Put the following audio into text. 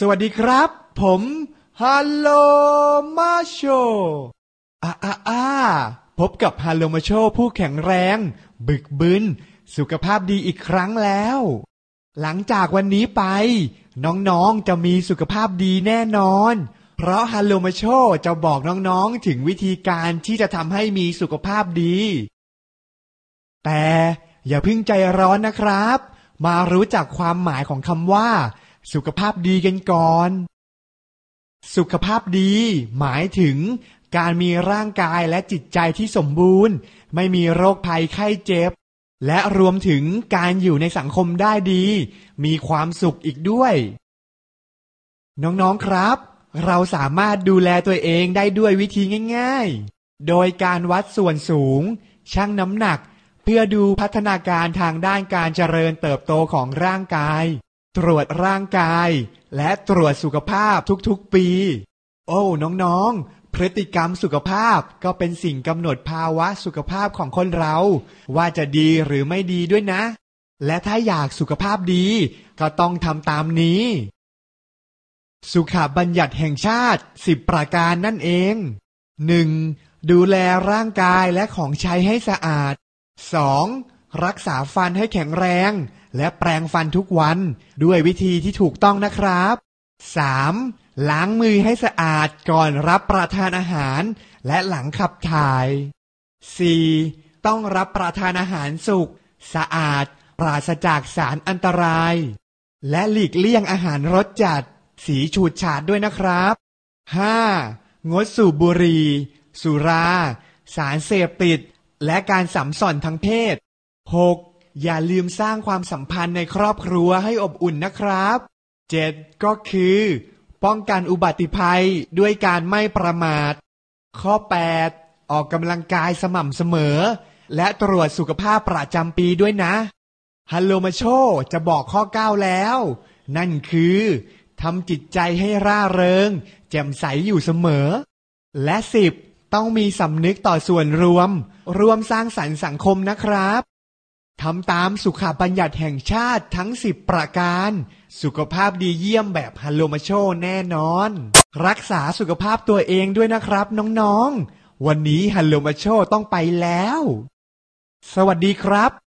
สวัสดีครับ ผมฮัลโลมาโชอาอาอาพบกับฮัลโลมาโชผู้แข็งแรง บึกบึนสุขภาพดีอีกครั้งแล้ว หลังจากวันนี้ไป น้องๆจะมีสุขภาพดีแน่นอน เพราะฮัลโลมาโชจะบอกน้องๆถึงวิธีการที่จะทำให้มีสุขภาพดี แต่อย่าพึ่งใจร้อนนะครับ มารู้จักความหมายของคำว่าสุขภาพดีกันก่อน สุขภาพดี หมายถึง การมีร่างกายและจิตใจที่สมบูรณ์ ไม่มีโรคภัยไข้เจ็บ และรวมถึงการอยู่ในสังคมได้ดี มีความสุขอีกด้วย น้องๆครับ เราสามารถดูแลตัวเองได้ด้วยวิธีง่าย ๆ โดยการวัดส่วนสูงชั่งน้ำหนักเพื่อดูพัฒนาการทางด้านการเจริญเติบโตของร่างกายตรวจร่างกาย และตรวจสุขภาพทุกๆปี โอ้น้องๆ พฤติกรรมสุขภาพก็เป็นสิ่งกำหนดภาวะสุขภาพของคนเรา ว่าจะดีหรือไม่ดีด้วยนะ และถ้าอยากสุขภาพดี ก็ต้องทำตามนี้ สุขาบัญญัติแห่งชาติสิบประการนั่นเองหนึ่งดูแลร่างกายและของใช้ให้สะอาดสองรักษาฟันให้แข็งแรงและแปรงฟันทุกวันด้วยวิธีที่ถูกต้องนะครับ 3. ล้างมือให้สะอาดก่อนรับประทานอาหารและหลังขับถ่าย 4. ต้องรับประทานอาหารสุก สะอาดปราศจากสารอันตราย และหลีกเลี่ยงอาหารรสจัดสีฉูดฉาดด้วยนะครับ 5. งดสูบบุหรี่สุรา สารเสพติด และการสัมสอนทางเพศ 6. อย่าลืมสร้างความสัมพันธ์ในครอบครัวให้อบอุ่นนะครับ 7. ก็คือ ป้องกันอุบัติภัยด้วยการไม่ประมาท ข้อ 8. ออกกำลังกายสม่ำเสมอ และตรวจสุขภาพประจำปีด้วยนะ ฮัลโลมาโชจะบอกข้อ 9 แล้ว นั่นคือทำจิตใจให้ร่าเริงแจ่มใสอยู่เสมอ และสิบต้องมีสำนึกต่อส่วนรวม รวมสร้างสรรค์สังคมนะครับทำตามสุขบัญญัติแห่งชาติทั้งสิบประการ สุขภาพดีเยี่ยมแบบฮัลโลมาโชแน่นอน รักษาสุขภาพตัวเองด้วยนะครับน้องๆ วันนี้ฮัลโลมาโชต้องไปแล้ว สวัสดีครับ